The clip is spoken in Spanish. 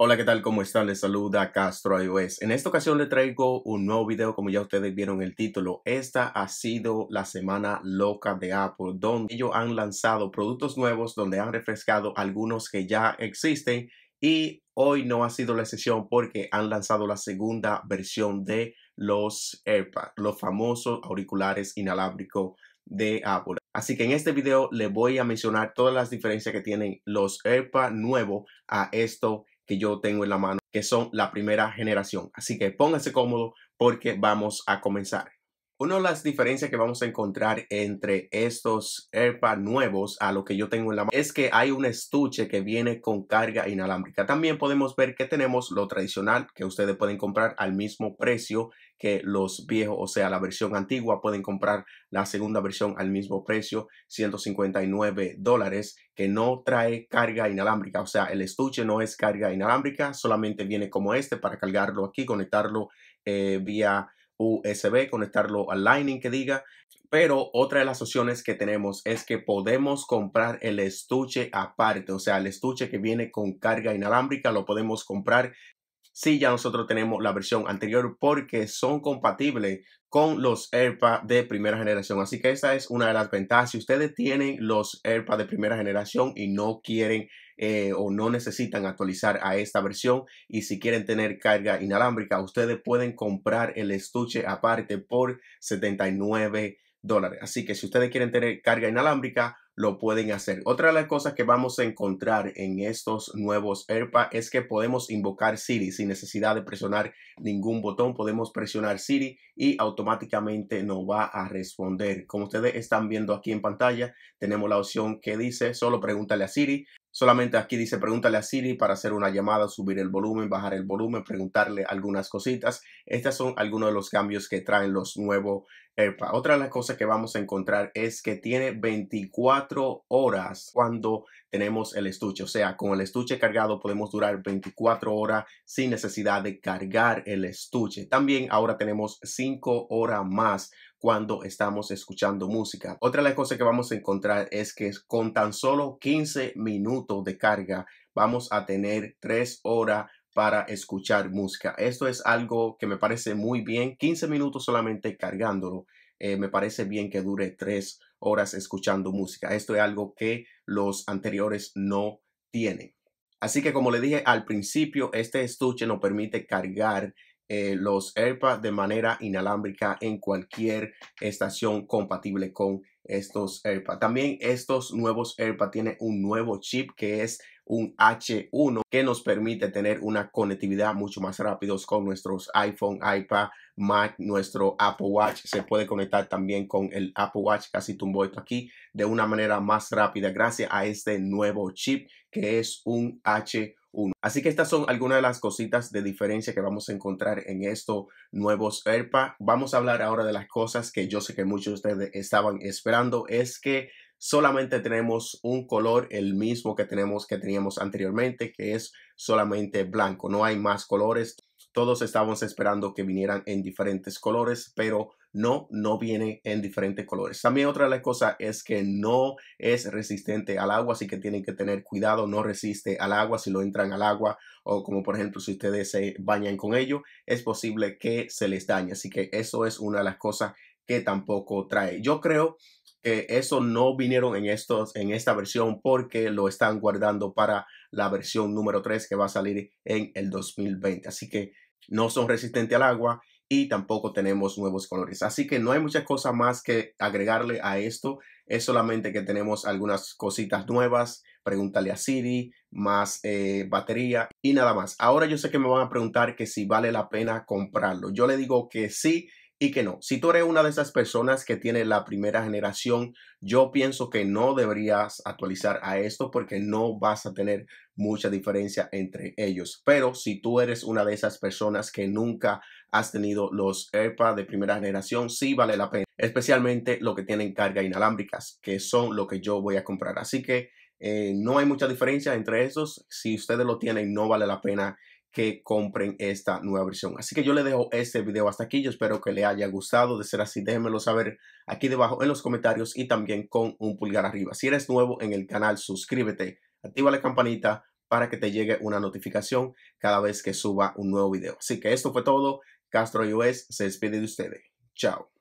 Hola, ¿qué tal? ¿Cómo están? Les saluda Castro iOS. En esta ocasión les traigo un nuevo video, como ya ustedes vieron el título. Esta ha sido la semana loca de Apple, donde ellos han lanzado productos nuevos, donde han refrescado algunos que ya existen y hoy no ha sido la excepción porque han lanzado la segunda versión de los AirPods, los famosos auriculares inalámbricos de Apple. Así que en este video le voy a mencionar todas las diferencias que tienen los AirPods nuevos a esto que yo tengo en la mano, que son la primera generación. Así que pónganse cómodo porque vamos a comenzar. Una de las diferencias que vamos a encontrar entre estos AirPods nuevos a lo que yo tengo en la mano es que hay un estuche que viene con carga inalámbrica. También podemos ver que tenemos lo tradicional que ustedes pueden comprar al mismo precio que los viejos, o sea, la versión antigua, pueden comprar la segunda versión al mismo precio, 159 dólares, que no trae carga inalámbrica, o sea, el estuche no es carga inalámbrica, solamente viene como este para cargarlo aquí, conectarlo eh, vía USB, conectarlo al Lightning que diga. Pero otra de las opciones que tenemos es que podemos comprar el estuche aparte, o sea, el estuche que viene con carga inalámbrica lo podemos comprar sí ya nosotros tenemos la versión anterior porque son compatibles con los AirPods de primera generación. Así que esa es una de las ventajas. Si ustedes tienen los AirPods de primera generación y no quieren eh, o no necesitan actualizar a esta versión y si quieren tener carga inalámbrica, ustedes pueden comprar el estuche aparte por 79 dólares. Así que si ustedes quieren tener carga inalámbrica, lo pueden hacer. Otra de las cosas que vamos a encontrar en estos nuevos AirPods es que podemos invocar Siri sin necesidad de presionar ningún botón. Podemos presionar Siri y automáticamente nos va a responder. Como ustedes están viendo aquí en pantalla, tenemos la opción que dice solo pregúntale a Siri. Solamente aquí dice pregúntale a Siri para hacer una llamada, subir el volumen, bajar el volumen, preguntarle algunas cositas. Estas son algunos de los cambios que traen los nuevos otra de las cosas que vamos a encontrar es que tiene 24 horas cuando tenemos el estuche. O sea, con el estuche cargado podemos durar 24 horas sin necesidad de cargar el estuche. También ahora tenemos 5 horas más cuando estamos escuchando música. Otra de las cosas que vamos a encontrar es que con tan solo 15 minutos de carga vamos a tener 3 horas para escuchar música. Esto es algo que me parece muy bien. 15 minutos solamente cargándolo. Eh, me parece bien que dure 3 horas escuchando música. Esto es algo que los anteriores no tienen. Así que como le dije al principio, este estuche nos permite cargar eh, los AirPods de manera inalámbrica en cualquier estación compatible con estos AirPods. También estos nuevos AirPods tienen un nuevo chip que es un H1 que nos permite tener una conectividad mucho más rápida con nuestros iPhone, iPad, Mac, nuestro Apple Watch. Se puede conectar también con el Apple Watch, casi tumbo esto aquí, de una manera más rápida gracias a este nuevo chip que es un H1. Así que estas son algunas de las cositas de diferencia que vamos a encontrar en estos nuevos AirPods. Vamos a hablar ahora de las cosas que yo sé que muchos de ustedes estaban esperando. Es que solamente tenemos un color, el mismo que tenemos que teníamos anteriormente, que es solamente blanco. No hay más colores. Todos estábamos esperando que vinieran en diferentes colores, pero no, no viene en diferentes colores. También otra de las cosas es que no es resistente al agua, así que tienen que tener cuidado, no resiste al agua si lo entran al agua o como por ejemplo si ustedes se bañan con ello, es posible que se les dañe. Así que eso es una de las cosas que tampoco trae. Yo creo eh, eso no vinieron en, estos, en esta versión porque lo están guardando para la versión número 3 que va a salir en el 2020. Así que no son resistentes al agua y tampoco tenemos nuevos colores. Así que no hay muchas cosas más que agregarle a esto. Es solamente que tenemos algunas cositas nuevas. Pregúntale a Siri, más eh, batería y nada más. Ahora yo sé que me van a preguntar que si vale la pena comprarlo. Yo le digo que sí y que no. Si tú eres una de esas personas que tiene la primera generación, yo pienso que no deberías actualizar a esto porque no vas a tener mucha diferencia entre ellos. Pero si tú eres una de esas personas que nunca has tenido los e AirPods de primera generación, sí vale la pena. Especialmente lo que tienen carga inalámbricas, que son lo que yo voy a comprar. Así que eh, no hay mucha diferencia entre esos. Si ustedes lo tienen, no vale la pena que compren esta nueva versión. Así que yo le dejo este video hasta aquí. Yo espero que le haya gustado. De ser así, déjenmelo saber aquí debajo en los comentarios y también con un pulgar arriba. Si eres nuevo en el canal, suscríbete, activa la campanita para que te llegue una notificación cada vez que suba un nuevo video. Así que esto fue todo. Castro iOS se despide de ustedes. Chao.